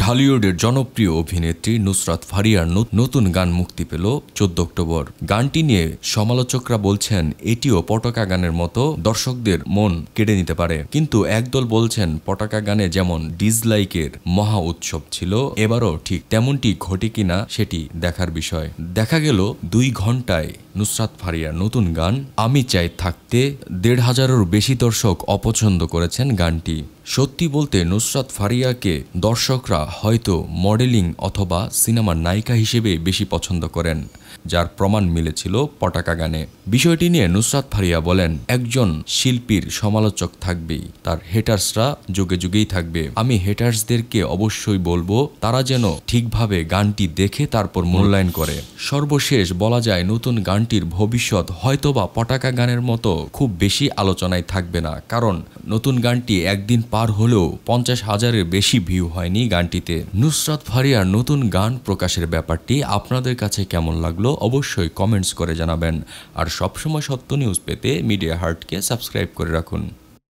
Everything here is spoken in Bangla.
ঢালিউডের জনপ্রিয় অভিনেত্রী নুসরাত ফারিয়ার নতুন গান মুক্তি পেল চোদ্দ অক্টোবর গানটি নিয়ে সমালোচকরা বলছেন এটিও পটকা গানের মতো দর্শকদের মন কেড়ে নিতে পারে কিন্তু একদল বলছেন পটকা গানে যেমন ডিজলাইকের মহা উৎসব ছিল এবারও ঠিক তেমনটি ঘটে কিনা সেটি দেখার বিষয় দেখা গেল দুই ঘন্টায় নুসরাত ফারিয়ার নতুন গান আমি চাই থাকতে দেড় হাজারেরও বেশি দর্শক অপছন্দ করেছেন গানটি সত্যি বলতে নুসরাত ফারিয়াকে দর্শকরা মানুষরা হয়তো মডেলিং অথবা সিনেমার নায়িকা হিসেবে বেশি পছন্দ করেন যার প্রমাণ মিলেছিল পটাকা গানে বিষয়টি নিয়ে নুসরাত ফারিয়া বলেন একজন শিল্পীর সমালোচক থাকবেই তার হেটার্সরা যুগে যুগেই থাকবে আমি হেটার্সদেরকে অবশ্যই বলবো তারা যেন ঠিকভাবে গানটি দেখে তারপর মূল্যায়ন করে সর্বশেষ বলা যায় নতুন গানটির ভবিষ্যৎ হয়তোবা পটাকা গানের মতো খুব বেশি আলোচনায় থাকবে না কারণ নতুন গানটি একদিন পার হলেও পঞ্চাশ হাজারের বেশি ভিউ হয়নি গান গানটিতে নুসরাত ফারিয়ার নতুন গান প্রকাশের ব্যাপারটি আপনাদের কাছে কেমন লাগলো অবশ্যই কমেন্টস করে জানাবেন আর সবসময় সত্য নিউজ পেতে মিডিয়া হার্টকে সাবস্ক্রাইব করে রাখুন